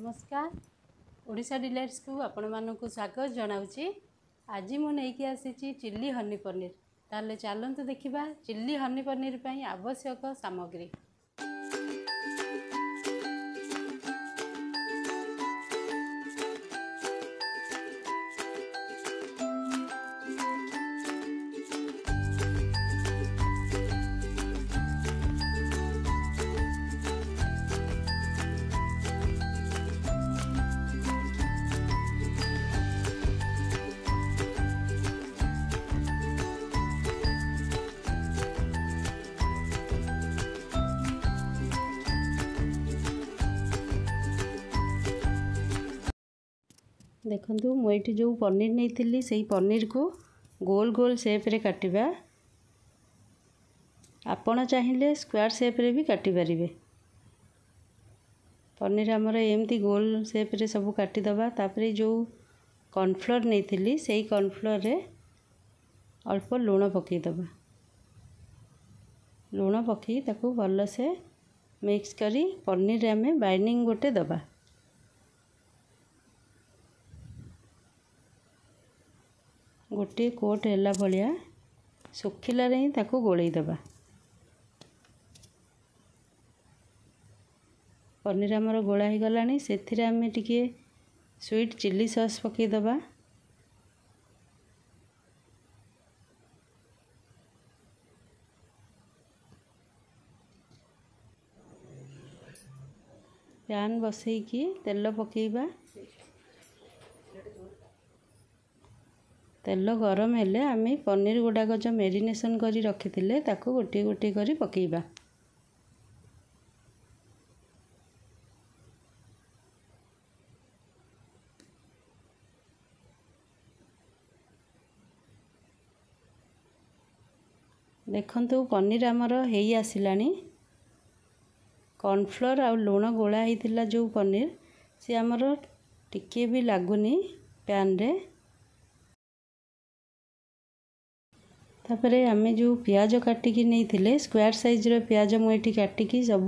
नमस्कार ओडिशा डिलाइट्स को आपण मान स्वागत जनावछि आज मु नै आसी छि चिल्ली हनी पनीर ताले चालन तो देखिबा चिल्ली हनी पनीर पई आवश्यक सामग्री देखु मुझे जो पनीर नहीं पनीर को गोल गोल सेप्रे काटा आप चाहिए स्क्वायर सेप्रे भी काटिपारे पनीर आमर एमती गोल सेप्रे सब काटिदापर जो कर्नफ्लोर नहीं कर्नफ्लोर में अल्प लुण पकईद लुण पक भलसे मिक्स करी पनीर आम बैनिंग गोटे दबा ଗୋଟିଏ କୋଟ୍ ହେଲା ଭଳିଆ ଶୁଖିଲାରେ ହିଁ ତାକୁ ଗୋଳେଇ ଦେବା ପନିର ଆମର ଗୋଳା ହୋଇଗଲାଣି ସେଥିରେ ଆମେ ଟିକିଏ ସୁଇଟ୍ ଚିଲି ସସ୍ ପକାଇଦେବା ପ୍ୟାନ୍ ବସେଇକି ତେଲ ପକାଇବା ତେଲ ଗରମ ହେଲେ ଆମେ ପନିର ଗୁଡ଼ାକ ଯେଉଁ ମେରିନେସନ୍ କରି ରଖିଥିଲେ ତାକୁ ଗୋଟିଏ ଗୋଟିଏ କରି ପକାଇବା ଦେଖନ୍ତୁ ପନିର ଆମର ହେଇ ଆସିଲାଣି କର୍ଣ୍ଣଫ୍ଲୋର ଆଉ ଲୁଣ ଗୋଳା ହେଇଥିଲା ଯେଉଁ ପନିର ସିଏ ଆମର ଟିକିଏ ବି ଲାଗୁନି ପ୍ୟାନ୍ରେ तापर आम जो पिज काटिक नहीं स्क्वयर सैज्र पिज मुझे काटिकी सब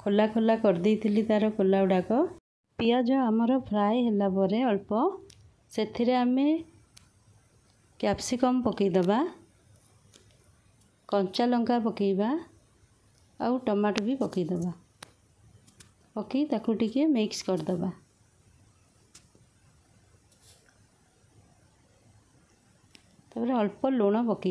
खोला खोला करदे तार खोला गुड़ाक पिज आमर फ्राए हो से आम कैप्सिकम पकईदे कंचा लंका पकईवा आ टमाटो भी पकईद पकई मिक्स करदे अल्प लुण पक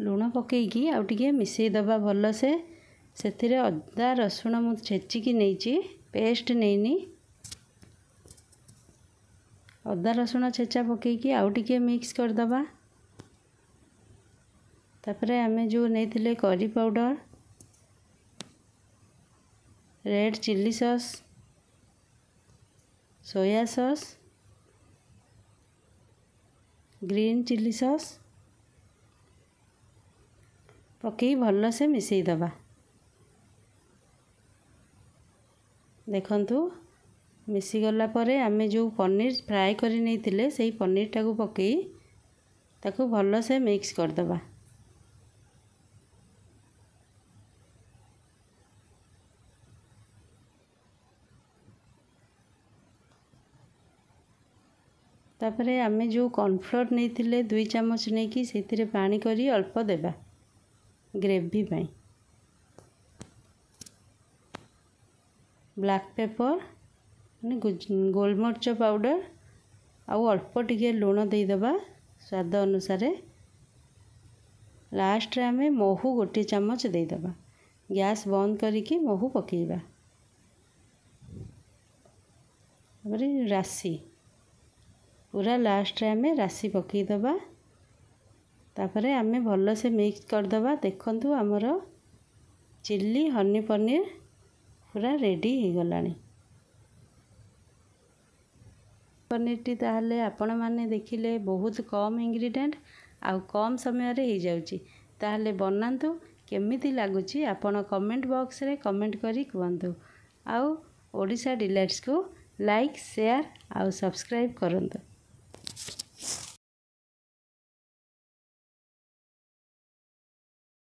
लुण पकई पकईकि आसईदबा भलसे से अदा रसुण मुझे छेचिकी नहीं पेस्ट नहीं अदा रसुण छेचा पकई पकईकि आस करद आम जो नहीं curry powder red chilli sauce, soya sauce green chilli sauce पक भल से मिसईद देखु मिसीगलापर आम जो पनीर फ्राए करनीर टाक पक भलसे मिक्स करदे तापर आम जो कर्नफ्लोर नहीं दुई चामच नहीं पानी करी अल्प देवा ग्रेवी पर ब्लैक पेपर मैंने गोलमरच पाउडर आउ अल्प टिके लुण देदे स्वाद अनुसार लास्ट आम महू गोटे चामच देद गैस बंद करके महु पक राशि पूरा लास्ट आम राशि पकईद आम भलसे मिक्स करदे देखु आमर चिल्ली हनी पनीर पूरा रेडीगला पनीर टी ताल आपण मैंने देखिले बहुत कम इनग्रीडियंट आ कम समय ताल बनातु केमी लगुच कमेंट बॉक्स रे कमेंट करी कहतु आउ ओडा डिलइट्स को लाइक शेयर आउ सब्सक्राइब करूँ